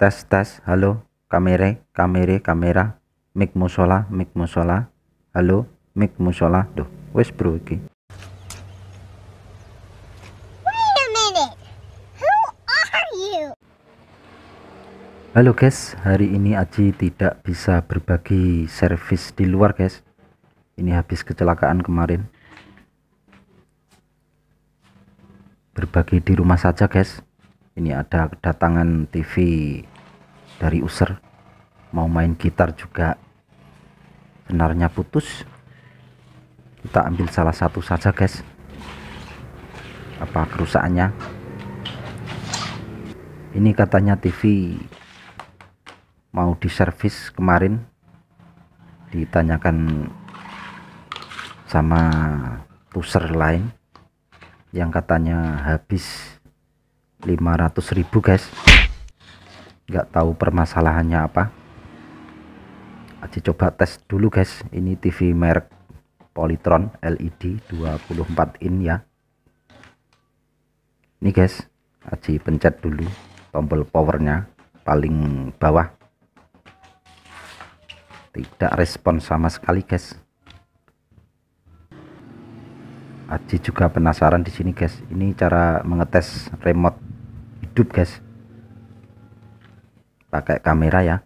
tes tes halo kamera kamera kamera mic musola mic musola halo mic musola tuh wes bro iki Halo guys, hari ini Aji tidak bisa berbagi servis di luar guys. Ini habis kecelakaan kemarin. Berbagi di rumah saja guys. Ini ada kedatangan TV dari user mau main gitar juga senarnya putus kita ambil salah satu saja guys apa kerusakannya ini katanya TV mau diservis kemarin ditanyakan sama user lain yang katanya habis 500.000 guys nggak tahu permasalahannya apa aja coba tes dulu guys ini TV merek Polytron LED 24 in ya ini guys Aji pencet dulu tombol powernya paling bawah tidak respon sama sekali guys Aji juga penasaran di sini guys ini cara mengetes remote hidup guys pakai kamera ya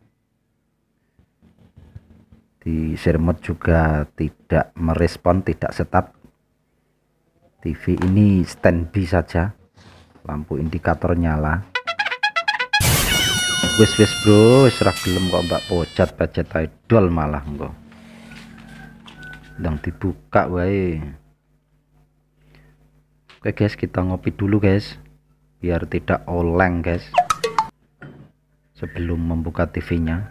di share juga tidak merespon tidak setup TV ini standby saja lampu indikator nyala wes wes bro serak gelem kok mbak pocat budget idol malah enggak sedang dibuka wae oke guys kita ngopi dulu guys biar tidak oleng guys sebelum membuka TV-nya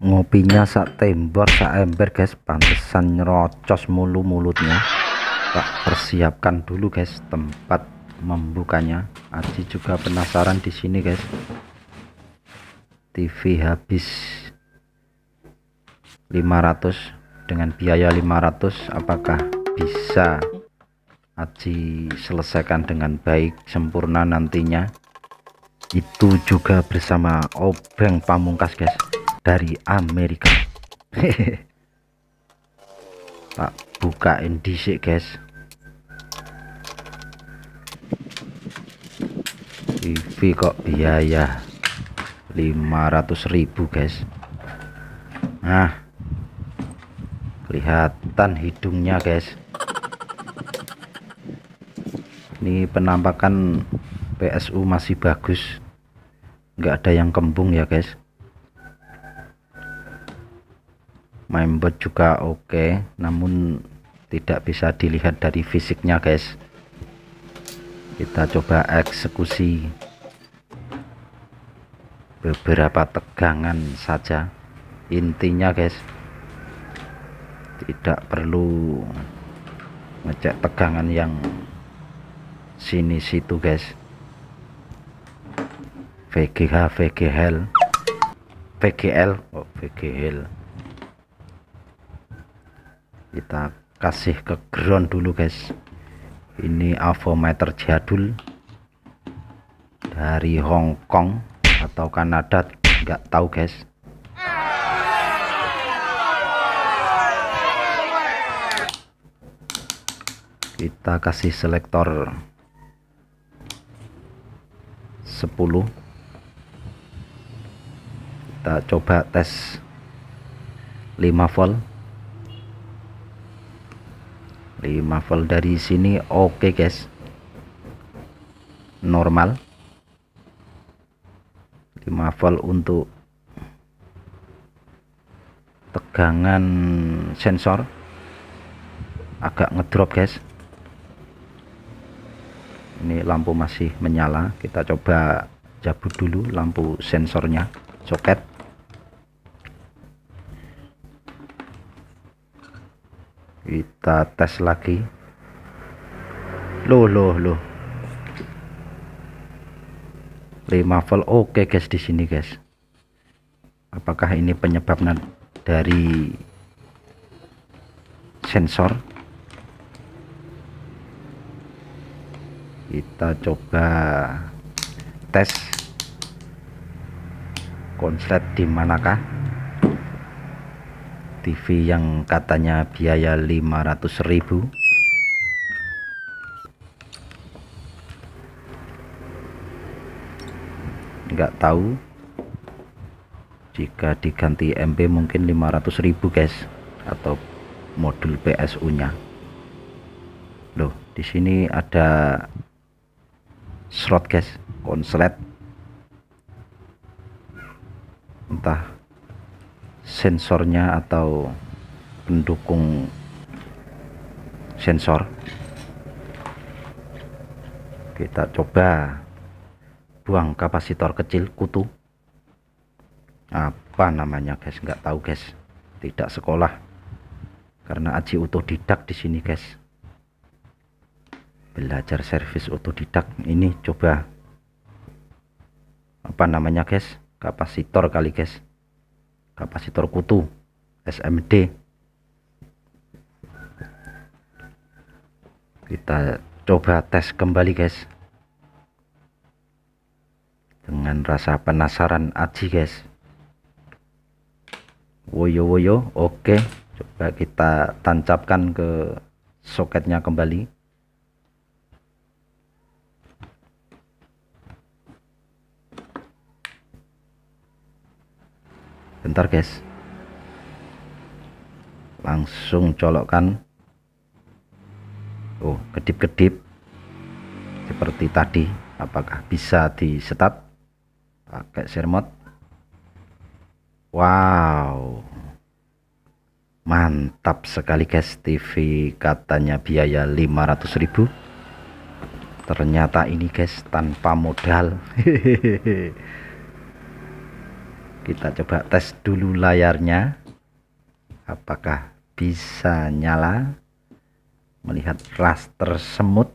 ngopinya sak tembor sak ember guys pantesan nyerocos mulu mulutnya tak persiapkan dulu guys tempat membukanya Aji juga penasaran di sini guys TV habis 500 dengan biaya 500 apakah bisa Aji selesaikan dengan baik sempurna nantinya itu juga bersama obeng pamungkas guys dari Amerika Pak, buka NDC guys TV kok biaya 500.000 guys nah kelihatan hidungnya guys ini penampakan PSU masih bagus nggak ada yang kembung ya guys member juga oke okay, namun tidak bisa dilihat dari fisiknya guys kita coba eksekusi beberapa tegangan saja intinya guys tidak perlu ngecek tegangan yang sini situ guys VGH VGL VGL oh, VGL kita kasih ke ground dulu guys ini avometer jadul dari Hong Kong atau Kanada nggak tahu guys kita kasih selektor 10 kita coba tes 5 volt 5 volt dari sini oke okay guys normal 5 volt untuk tegangan sensor agak ngedrop guys ini lampu masih menyala kita coba jabut dulu lampu sensornya soket kita tes lagi loh loh loh 5 volt oke okay, guys di sini guys apakah ini penyebabnya dari sensor kita coba tes konslet di manakah TV yang katanya biaya ribu, nggak tahu jika diganti MP mungkin ribu guys atau modul PSU nya loh di sini ada slot guys konslet entah sensornya atau pendukung sensor kita coba buang kapasitor kecil kutu apa namanya guys nggak tahu guys tidak sekolah karena aji otodidak di sini guys belajar servis otodidak ini coba apa namanya guys kapasitor kali guys kapasitor kutu SMD kita coba tes kembali guys dengan rasa penasaran aji guys woyo woyo oke coba kita tancapkan ke soketnya kembali bentar guys langsung colokkan oh kedip-kedip seperti tadi apakah bisa disetat pakai sermot wow mantap sekali guys TV katanya biaya ribu. ternyata ini guys tanpa modal hehehe kita coba tes dulu layarnya apakah bisa nyala melihat raster semut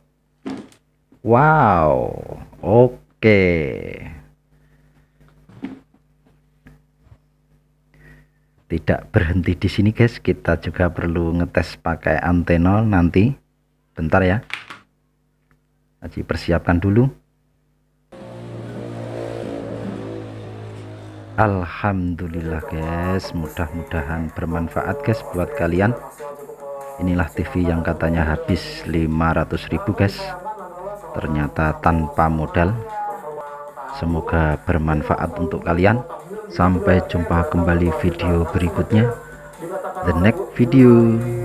wow oke tidak berhenti di sini guys kita juga perlu ngetes pakai antenol nanti bentar ya Aji persiapkan dulu Alhamdulillah guys mudah-mudahan bermanfaat guys buat kalian inilah TV yang katanya habis 500.000 guys ternyata tanpa modal semoga bermanfaat untuk kalian sampai jumpa kembali video berikutnya the next video